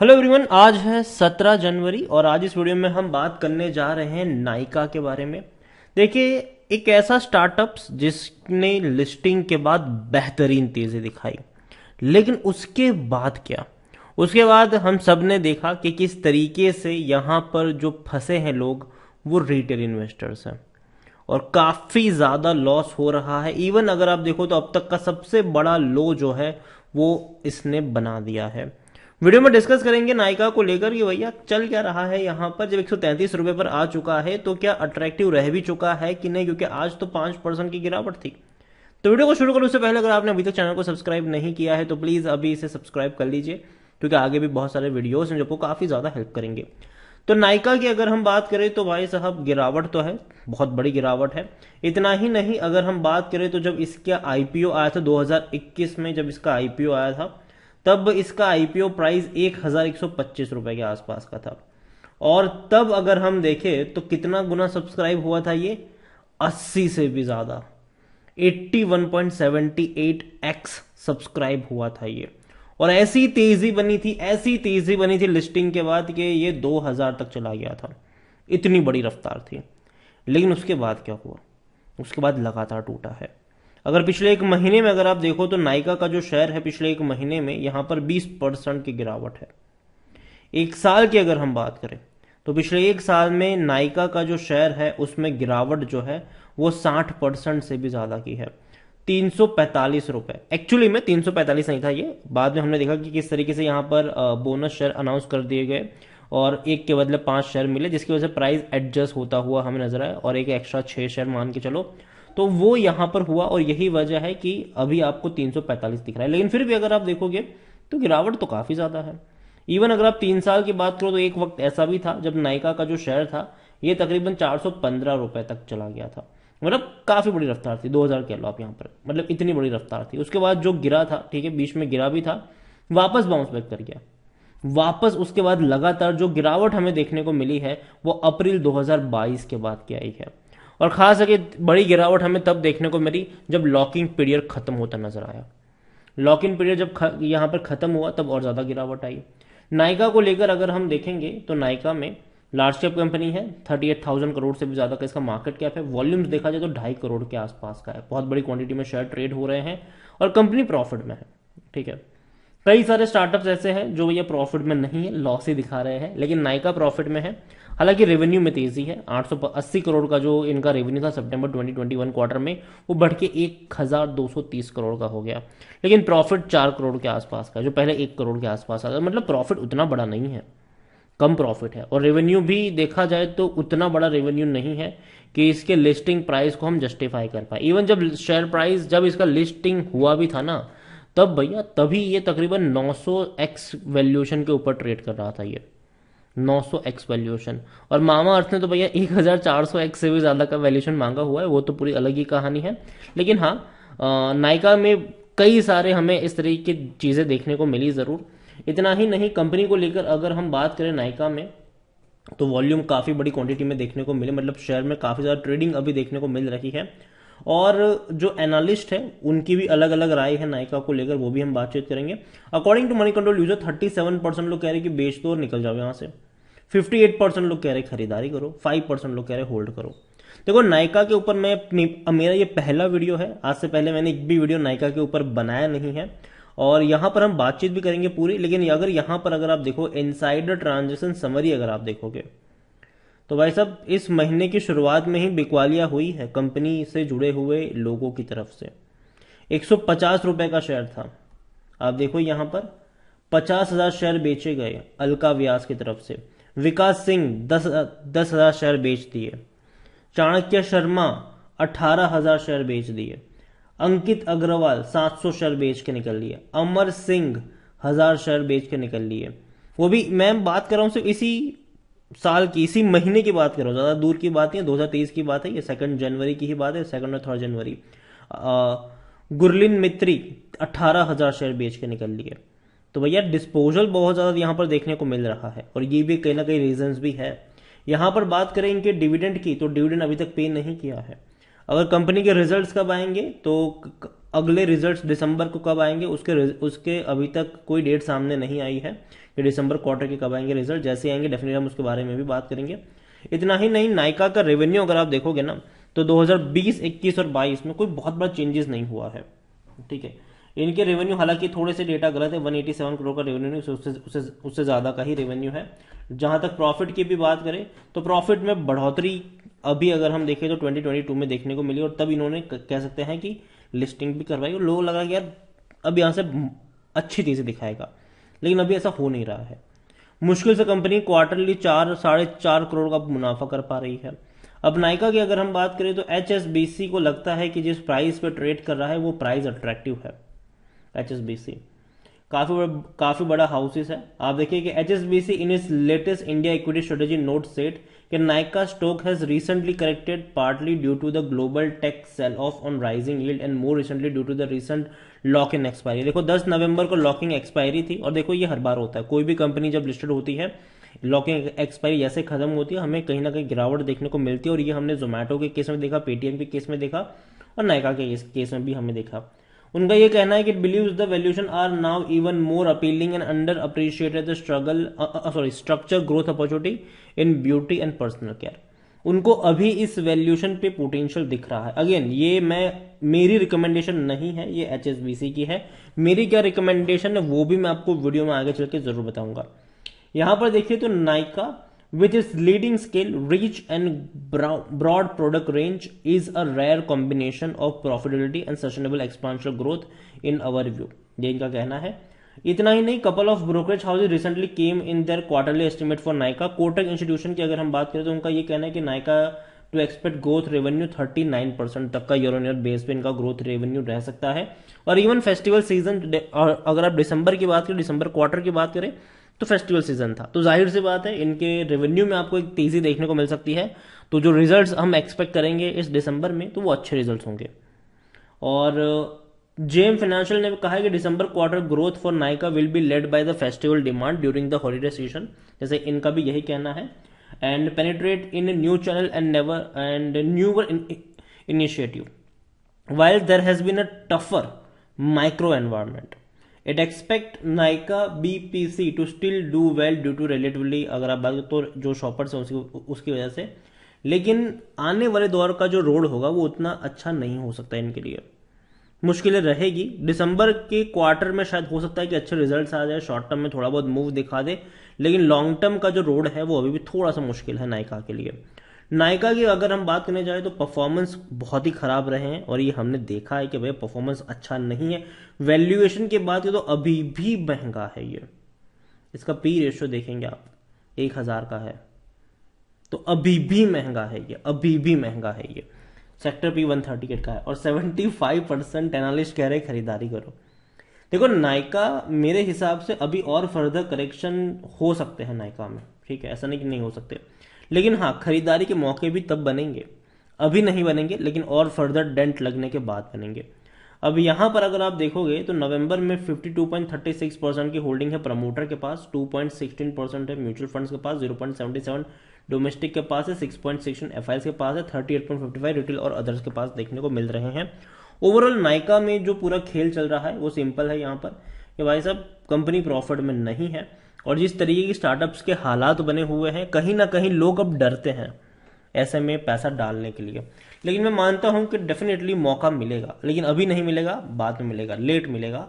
hello everyone आज है 17 जनवरी और आज इस वीडियो में हम बात करने जा रहे हैं नायका के बारे में देखिए एक ऐसा स्टार्टअप जिसने लिस्टिंग के बाद बेहतरीन तेज़ी दिखाई लेकिन उसके बाद क्या उसके बाद हम सब ने देखा कि किस तरीके से यहाँ पर जो फंसे हैं लोग वो रिटेल इन्वेस्टर्स हैं और काफ़ी ज़्यादा लॉस हो रहा है इवन अगर आप देखो तो अब तक का सबसे बड़ा लो जो है वो इसने बना दिया है वीडियो में डिस्कस करेंगे नायका को लेकर कि भैया चल क्या रहा है यहाँ पर जब एक रुपए पर आ चुका है तो क्या अट्रैक्टिव रह भी चुका है कि नहीं क्योंकि आज तो पांच परसेंट की गिरावट थी तो वीडियो को शुरू करने उससे पहले अगर आपने अभी तक चैनल को सब्सक्राइब नहीं किया है तो प्लीज़ अभी इसे सब्सक्राइब कर लीजिए क्योंकि आगे भी बहुत सारे वीडियोज़ हैं जो काफ़ी ज़्यादा हेल्प करेंगे तो नायका की अगर हम बात करें तो भाई साहब गिरावट तो है बहुत बड़ी गिरावट है इतना ही नहीं अगर हम बात करें तो जब इसका आईपीओ आया था दो में जब इसका आईपीओ आया था तब इसका आईपीओ प्राइस एक हजार एक सौ पच्चीस रुपए के आसपास का था और तब अगर हम देखें तो कितना गुना सब्सक्राइब हुआ था ये अस्सी से भी ज्यादा eighty one point seventy eight x subscribe हुआ था ये और ऐसी तेजी बनी थी ऐसी तेजी बनी थी लिस्टिंग के बाद कि ये 2000 तक चला गया था इतनी बड़ी रफ्तार थी लेकिन उसके बाद क्या हुआ उसके बाद लगातार टूटा है अगर पिछले एक महीने में अगर आप देखो तो नायका का जो शेयर है पिछले एक महीने में यहां पर 20 परसेंट की गिरावट है एक साल की अगर हम बात करें तो पिछले एक साल में नायका का जो शेयर है उसमें गिरावट जो है वो 60 परसेंट से भी ज़्यादा की है तीन सौ रुपए एक्चुअली में तीन नहीं था ये बाद में हमने देखा कि किस तरीके से यहाँ पर बोनस शेयर अनाउंस कर दिए गए और एक के बदले पांच शेयर मिले जिसकी वजह से प्राइस एडजस्ट होता हुआ हमें नजर आया और एक एक्स्ट्रा छह शेयर मान के चलो तो वो यहां पर हुआ और यही वजह है कि अभी आपको 345 दिख रहा है लेकिन फिर भी अगर आप देखोगे तो गिरावट तो काफ़ी ज़्यादा है इवन अगर आप तीन साल की बात करो तो एक वक्त ऐसा भी था जब नायका का जो शेयर था ये तकरीबन चार रुपए तक चला गया था मतलब काफ़ी बड़ी रफ्तार थी 2000 कह लो आप यहाँ पर मतलब इतनी बड़ी रफ्तार थी उसके बाद जो गिरा था ठीक है बीच में गिरा भी था वापस बाउंस बैक कर गया वापस उसके बाद लगातार जो गिरावट हमें देखने को मिली है वो अप्रैल 2022 के बाद की आई है और खास करके बड़ी गिरावट हमें तब देखने को मिली जब लॉकिंग पीरियड खत्म होता नजर आया लॉक इन पीरियड जब यहाँ पर खत्म हुआ तब और ज़्यादा गिरावट आई नायका को लेकर अगर हम देखेंगे तो नायका में लार्ज कैप कंपनी है थर्टी एट थाउजेंड करोड़ से भी ज़्यादा का इसका मार्केट कैप है वॉल्यूम्स देखा जाए तो ढाई करोड़ के आसपास का है बहुत बड़ी क्वांटिटी में शेयर ट्रेड हो रहे हैं और कंपनी प्रॉफिट में है ठीक है कई सारे स्टार्टअप्स ऐसे हैं जो ये प्रॉफिट में नहीं है लॉस ही दिखा रहे हैं लेकिन नायका प्रॉफिट में है हालांकि रेवेन्यू में तेजी है 880 करोड़ का जो इनका रेवेन्यू था सितंबर 2021 क्वार्टर में वो बढ़ के एक करोड़ का हो गया लेकिन प्रॉफिट चार करोड़ के आसपास का जो पहले एक करोड़ के आसपास आता मतलब प्रॉफिट उतना बड़ा नहीं है कम प्रॉफिट है और रेवेन्यू भी देखा जाए तो उतना बड़ा रेवेन्यू नहीं है कि इसके लिस्टिंग प्राइस को हम जस्टिफाई कर पाए इवन जब शेयर प्राइस जब इसका लिस्टिंग हुआ भी था ना तब भैया तभी ये तकरीबन 900 एक्स वैल्यूएशन के ऊपर ट्रेड कर रहा था ये 900x एक्स वैल्यूएशन और मामा अर्थ ने तो भैया सौ एक्स से भी ज़्यादा का वैल्यूएशन मांगा हुआ है वो तो पूरी अलग ही कहानी है लेकिन हाँ नायका में कई सारे हमें इस तरीके की चीज़ें देखने को मिली ज़रूर इतना ही नहीं कंपनी को लेकर अगर हम बात करें नायका में तो वॉल्यूम काफ़ी बड़ी क्वांटिटी में देखने को मिले मतलब शेयर में काफ़ी ज़्यादा ट्रेडिंग अभी देखने को मिल रही है और जो एनालिस्ट है उनकी भी अलग अलग राय है नायका को लेकर वो भी हम बातचीत करेंगे according to money control user 37 percent लोग कह रहे हैं कि बेच दो और निकल जाओ यहाँ से फिफ्टी एट परसेंट लोग कह रहे खरीदारी करो फाइव परसेंट लोग कह रहे होल्ड करो देखो नायका के ऊपर मैं मेरा ये पहला वीडियो है आज से पहले मैंने एक भी वीडियो नायका के ऊपर बनाया नहीं है और यहाँ पर हम बातचीत भी करेंगे पूरी लेकिन अगर यहाँ पर अगर आप देखो इनसाइडर ट्रांजेक्शन समरी अगर आप देखोगे तो भाई साहब इस महीने की शुरुआत में ही बिकवालिया हुई है कंपनी से जुड़े हुए लोगों की तरफ से एक सौ का शेयर था आप देखो यहां पर पचास हज़ार शेयर बेचे गए अलका व्यास की तरफ से विकास सिंह दस दस हज़ार शेयर बेच दिए चाणक्य शर्मा अठारह हज़ार शेयर बेच दिए अंकित अग्रवाल सात सौ शेयर बेच के निकल लिए अमर सिंह हज़ार शेयर बेच के निकल लिए वो भी मैं बात कर रहा हूँ सिर्फ इसी साल की इसी महीने की बात कर रहा हूँ ज़्यादा दूर की बात नहीं दो हज़ार तेईस की बात है ये सेकंड जनवरी की ही बात है सेकंड और थर्ड जनवरी गुरलिन मित्री अट्ठारह हज़ार शेयर बेच के निकल लिए तो भैया डिस्पोजल बहुत ज़्यादा यहाँ पर देखने को मिल रहा है और ये भी कहीं ना कहीं रीजन भी है यहाँ पर बात करें इनके डिविडेंड की तो डिविडेंड अभी तक पे नहीं किया है अगर कंपनी के रिजल्ट्स कब आएंगे तो अगले रिजल्ट्स दिसंबर को कब आएंगे उसके उसके अभी तक कोई डेट सामने नहीं आई है कि दिसंबर क्वार्टर के कब आएंगे रिजल्ट जैसे आएंगे डेफिनेटली हम उसके बारे में भी बात करेंगे इतना ही नहीं नायका का रेवेन्यू अगर आप देखोगे ना तो 2020, 21 और 22 में कोई बहुत बड़ा चेंजेस नहीं हुआ है ठीक है इनके रेवेन्यू हालांकि थोड़े से डेटा गलत है 187 करोड़ का रेवेन्यू उससे उससे उससे ज़्यादा का ही रेवेन्यू है जहां तक प्रॉफिट की भी बात करें तो प्रॉफिट में बढ़ोतरी अभी अगर हम देखें तो 2022 में देखने को मिली और तब इन्होंने कह सकते हैं कि लिस्टिंग भी करवाई और लोगों लगा कि यार अब यहाँ से अच्छी चीज़ें दिखाएगा लेकिन अभी ऐसा हो नहीं रहा है मुश्किल से कंपनी क्वार्टरली चार साढ़े चार करोड़ का मुनाफा कर पा रही है अब नायका की अगर हम बात करें तो एच को लगता है कि जिस प्राइस पर ट्रेड कर रहा है वो प्राइस अट्रैक्टिव है एच एस बी सी काफी बड़ा काफी बड़ा हाउसेस है आप देखिए कि H S B C in its latest India equity strategy note said कि Nykaa stock has recently corrected partly due to the global tech sell off on rising yield and more recently due to the recent lock in expiry देखो 10 नवंबर को locking expiry थी और देखो ये हर बार होता है कोई भी कंपनी जब लिस्टेड होती है लॉकिंग एक्सपायरी जैसे खत्म होती है हमें कहीं ना कहीं गिरावट देखने को मिलती है और ये हमने जोमेटो के केस में देखा पेटीएम के केस में देखा और नायका के केस में भी हमें देखा उनका ये कहना है कि believe the valuation are now even more appealing and underappreciated the struggle sorry structure growth opportunity in beauty and personal care उनको अभी इस वैल्यूशन पे पोटेंशियल दिख रहा है अगेन ये मैं मेरी रिकमेंडेशन नहीं है ये एच की है मेरी क्या रिकमेंडेशन है वो भी मैं आपको वीडियो में आगे चल के जरूर बताऊंगा यहां पर देखिए तो Nykaa with its leading scale, reach, and broad product range is a rare combination of profitability and sustainable expansion growth in our view ये इनका कहना है इतना ही नहीं couple of brokerage houses recently came in their quarterly estimate for Nykaa Kotak institution की अगर हम बात करें तो उनका यह कहना है कि Nykaa to expect growth revenue thirty nine percent तक का ईयर ऑन ईयर बेस पे इनका ग्रोथ रेवेन्यू रह सकता है और इवन फेस्टिवल सीजन अगर आप दिसंबर की बात करें दिसंबर क्वार्टर की बात करें तो फेस्टिवल सीजन था तो जाहिर सी बात है इनके रेवेन्यू में आपको एक तेज़ी देखने को मिल सकती है तो जो रिजल्ट्स हम एक्सपेक्ट करेंगे इस दिसंबर में तो वो अच्छे रिजल्ट्स होंगे और जेएम फाइनेंशियल ने कहा है कि दिसंबर quarter growth for Nykaa will be led by the festival demand during the holiday season जैसे इनका भी यही कहना है and penetrate in new channel and never and newer initiative while there has been a tougher micro environment it expect Nykaa BPC to still do well due to relatively अगर आप बात तो जो शॉपर्स हैं उसकी उसकी वजह से लेकिन आने वाले दौर का जो रोड होगा वो उतना अच्छा नहीं हो सकता इनके लिए मुश्किलें रहेगी दिसंबर के क्वार्टर में शायद हो सकता है कि अच्छे रिजल्ट्स आ जाए शॉर्ट टर्म में थोड़ा बहुत मूव दिखा दे लेकिन लॉन्ग टर्म का जो रोड है वो अभी भी थोड़ा सा मुश्किल है नायका के लिए नायका की अगर हम बात करने जाए तो परफॉर्मेंस बहुत ही खराब रहे हैं और ये हमने देखा है कि भाई परफॉर्मेंस अच्छा नहीं है वैल्यूएशन की बात करें तो अभी भी महंगा है ये इसका पी रेशियो देखेंगे आप एक हज़ार का है तो अभी भी महंगा है ये अभी भी महंगा है ये sector P one thirty eight का है और सेवेंटी फाइव परसेंट एनालिस्ट कह रहे खरीदारी करो देखो नायका मेरे हिसाब से अभी और फर्दर करेक्शन हो सकते हैं नायका में ठीक है ऐसा नहीं कि नहीं हो सकते लेकिन हाँ खरीदारी के मौके भी तब बनेंगे अभी नहीं बनेंगे लेकिन और फर्दर डेंट लगने के बाद बनेंगे अब यहाँ पर अगर आप देखोगे तो नवंबर में 52.36 परसेंट की होल्डिंग है प्रमोटर के पास 2.16 परसेंट है म्यूचुअल फंड्स के पास 0.77 डोमेस्टिक के पास है 6.61 एफ के पास है 38.55 रिटेल और अदर्स के पास देखने को मिल रहे हैं ओवरऑल नाइका में जो पूरा खेल चल रहा है वो सिंपल है यहाँ पर कि भाई साहब कंपनी प्रॉफिट में नहीं है और जिस तरीके की स्टार्टअप्स के हालात बने हुए हैं कहीं ना कहीं लोग अब डरते हैं ऐसे में पैसा डालने के लिए लेकिन मैं मानता हूँ कि डेफिनेटली मौका मिलेगा लेकिन अभी नहीं मिलेगा बाद में मिलेगा लेट मिलेगा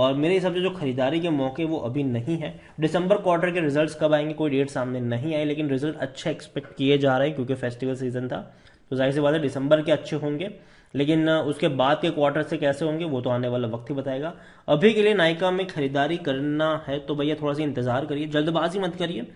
और मेरे हिसाब से जो खरीदारी के मौके वो अभी नहीं है दिसंबर क्वार्टर के रिजल्ट्स कब आएंगे कोई डेट सामने नहीं आई लेकिन रिजल्ट अच्छे एक्सपेक्ट किए जा रहे हैं क्योंकि फेस्टिवल सीजन था तो जाहिर सी बात है दिसंबर के अच्छे होंगे लेकिन उसके बाद के क्वार्टर से कैसे होंगे वो तो आने वाला वक्त ही बताएगा अभी के लिए नायका में खरीदारी करना है तो भैया थोड़ा सा इंतज़ार करिए जल्दबाजी मत करिए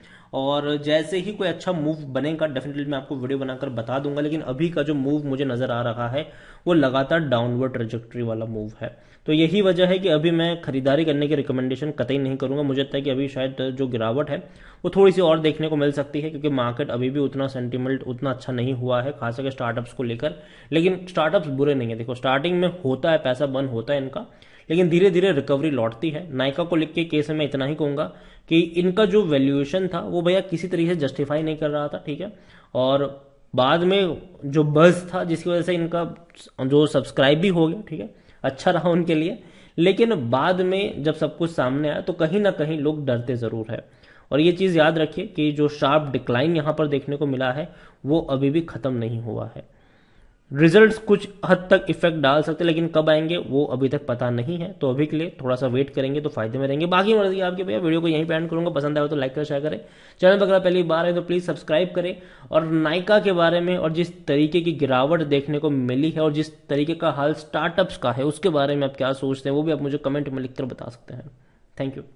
और जैसे ही कोई अच्छा मूव बनेगा डेफिनेटली मैं आपको वीडियो बनाकर बता दूंगा लेकिन अभी का जो मूव मुझे नज़र आ रहा है वो लगातार डाउनवर्ड ट्रेजेक्ट्री वाला मूव है तो यही वजह है कि अभी मैं खरीदारी करने की रिकमेंडेशन कतई नहीं करूंगा मुझे लगता है कि अभी शायद जो गिरावट है वो थोड़ी सी और देखने को मिल सकती है क्योंकि मार्केट अभी भी उतना सेंटिमेंट उतना अच्छा नहीं हुआ है खास करके स्टार्टअप्स को लेकर लेकिन स्टार्टअप्स बुरे नहीं है देखो स्टार्टिंग में होता है पैसा बंद होता है इनका लेकिन धीरे धीरे रिकवरी लौटती है नायका को लिख के केस में इतना ही कहूंगा कि इनका जो वैल्यूएशन था वो भैया किसी तरीके से जस्टिफाई नहीं कर रहा था ठीक है और बाद में जो बस था जिसकी वजह से इनका जो सब्सक्राइब भी हो गया ठीक है अच्छा रहा उनके लिए लेकिन बाद में जब सब कुछ सामने आया तो कहीं ना कहीं लोग डरते ज़रूर है और ये चीज़ याद रखिए कि जो शार्प डिक्लाइन यहां पर देखने को मिला है वो अभी भी ख़त्म नहीं हुआ है रिजल्ट्स कुछ हद तक इफेक्ट डाल सकते हैं लेकिन कब आएंगे वो अभी तक पता नहीं है तो अभी के लिए थोड़ा सा वेट करेंगे तो फायदे में रहेंगे बाकी मर्जी आपके भैया वीडियो को यहीं पर एंड करूंगा पसंद आए तो लाइक करें शेयर करें चैनल पर अगर पहली बार है तो प्लीज़ सब्सक्राइब करें और नायका के बारे में और जिस तरीके की गिरावट देखने को मिली है और जिस तरीके का हाल स्टार्टअप्स का है उसके बारे में आप क्या सोचते हैं वो भी आप मुझे कमेंट में लिखकर बता सकते हैं थैंक यू